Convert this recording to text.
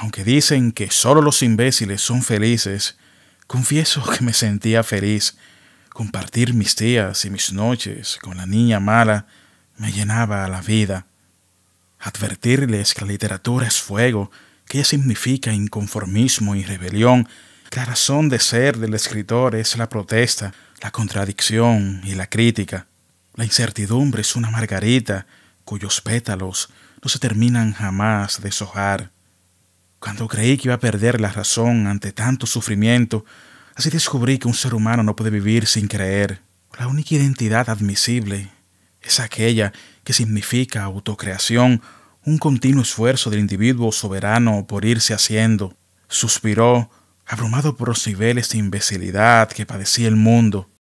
Aunque dicen que solo los imbéciles son felices, confieso que me sentía feliz. Compartir mis días y mis noches con la niña mala me llenaba la vida. Advertirles que la literatura es fuego, que ella significa inconformismo y rebelión, que la razón de ser del escritor es la protesta, la contradicción y la crítica. La incertidumbre es una margarita cuyos pétalos no se terminan jamás de sojar. Cuando creí que iba a perder la razón ante tanto sufrimiento, así descubrí que un ser humano no puede vivir sin creer. La única identidad admisible es aquella que significa autocreación, un continuo esfuerzo del individuo soberano por irse haciendo. Suspiró, abrumado por los niveles de imbecilidad que padecía el mundo.